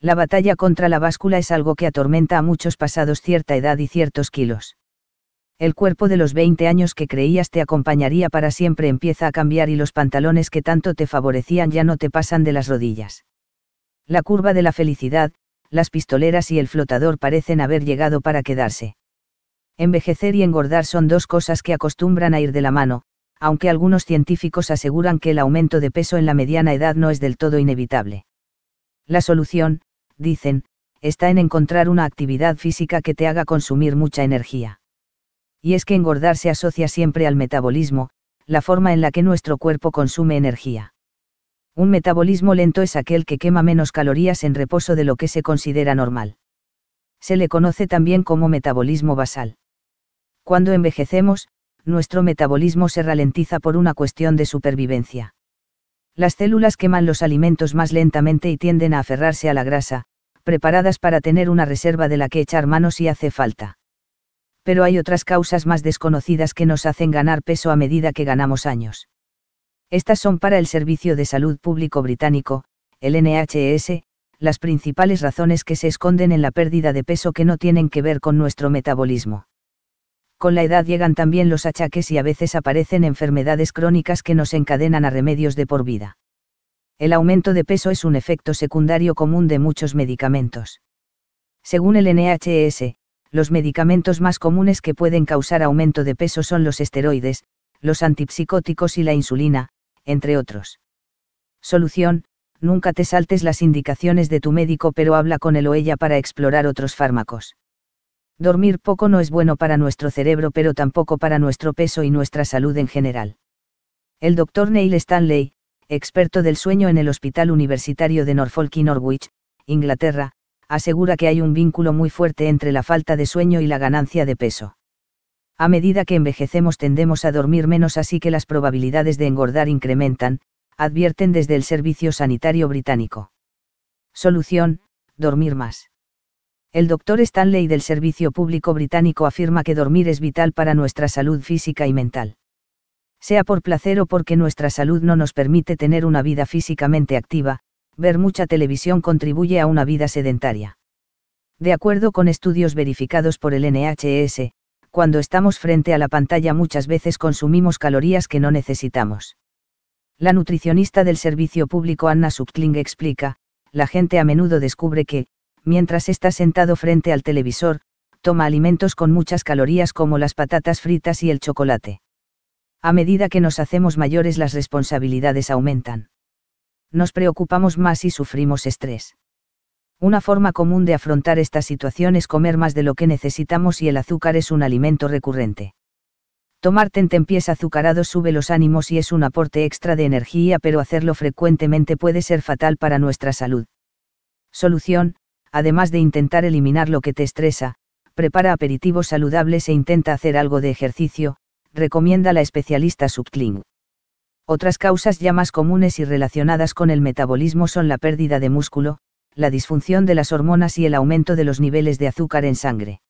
la batalla contra la báscula es algo que atormenta a muchos pasados cierta edad y ciertos kilos. El cuerpo de los 20 años que creías te acompañaría para siempre empieza a cambiar y los pantalones que tanto te favorecían ya no te pasan de las rodillas. La curva de la felicidad, las pistoleras y el flotador parecen haber llegado para quedarse. Envejecer y engordar son dos cosas que acostumbran a ir de la mano, aunque algunos científicos aseguran que el aumento de peso en la mediana edad no es del todo inevitable. La solución, dicen, está en encontrar una actividad física que te haga consumir mucha energía. Y es que engordar se asocia siempre al metabolismo, la forma en la que nuestro cuerpo consume energía. Un metabolismo lento es aquel que quema menos calorías en reposo de lo que se considera normal. Se le conoce también como metabolismo basal. Cuando envejecemos, nuestro metabolismo se ralentiza por una cuestión de supervivencia. Las células queman los alimentos más lentamente y tienden a aferrarse a la grasa, preparadas para tener una reserva de la que echar mano si hace falta. Pero hay otras causas más desconocidas que nos hacen ganar peso a medida que ganamos años. Estas son para el Servicio de Salud Público Británico, el NHS, las principales razones que se esconden en la pérdida de peso que no tienen que ver con nuestro metabolismo. Con la edad llegan también los achaques y a veces aparecen enfermedades crónicas que nos encadenan a remedios de por vida el aumento de peso es un efecto secundario común de muchos medicamentos. Según el NHS, los medicamentos más comunes que pueden causar aumento de peso son los esteroides, los antipsicóticos y la insulina, entre otros. Solución, nunca te saltes las indicaciones de tu médico pero habla con él o ella para explorar otros fármacos. Dormir poco no es bueno para nuestro cerebro pero tampoco para nuestro peso y nuestra salud en general. El doctor Neil Stanley, experto del sueño en el Hospital Universitario de Norfolk y Norwich, Inglaterra, asegura que hay un vínculo muy fuerte entre la falta de sueño y la ganancia de peso. A medida que envejecemos tendemos a dormir menos así que las probabilidades de engordar incrementan, advierten desde el Servicio Sanitario Británico. Solución, dormir más. El doctor Stanley del Servicio Público Británico afirma que dormir es vital para nuestra salud física y mental sea por placer o porque nuestra salud no nos permite tener una vida físicamente activa, ver mucha televisión contribuye a una vida sedentaria. De acuerdo con estudios verificados por el NHS, cuando estamos frente a la pantalla muchas veces consumimos calorías que no necesitamos. La nutricionista del servicio público Anna Subtling explica, la gente a menudo descubre que, mientras está sentado frente al televisor, toma alimentos con muchas calorías como las patatas fritas y el chocolate. A medida que nos hacemos mayores las responsabilidades aumentan. Nos preocupamos más y sufrimos estrés. Una forma común de afrontar esta situación es comer más de lo que necesitamos y el azúcar es un alimento recurrente. Tomar tentempiés azucarados sube los ánimos y es un aporte extra de energía, pero hacerlo frecuentemente puede ser fatal para nuestra salud. Solución, además de intentar eliminar lo que te estresa, prepara aperitivos saludables e intenta hacer algo de ejercicio, recomienda la especialista Subkling. Otras causas ya más comunes y relacionadas con el metabolismo son la pérdida de músculo, la disfunción de las hormonas y el aumento de los niveles de azúcar en sangre.